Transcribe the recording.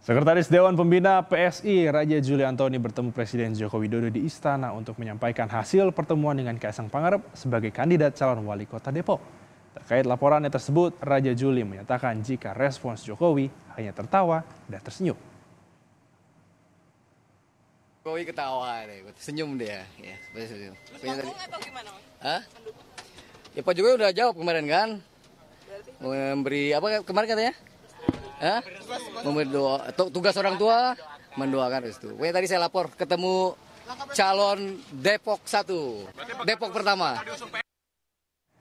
Sekretaris Dewan Pembina PSI Raja Juli Antoni bertemu Presiden Joko Widodo di Istana untuk menyampaikan hasil pertemuan dengan Kaisang Pangarep sebagai kandidat calon wali kota Depok. Terkait laporannya tersebut, Raja Juli menyatakan jika respons Jokowi hanya tertawa dan tersenyum. Jokowi ketawa senyum dia. Ya, senyum. Hah? Ya Pak Jokowi udah jawab kemarin kan? Memberi apa kemarin katanya? Hah? Memberdoa. Tugas orang tua mendoakan itu. Wei tadi saya lapor ketemu calon Depok satu Depok pertama.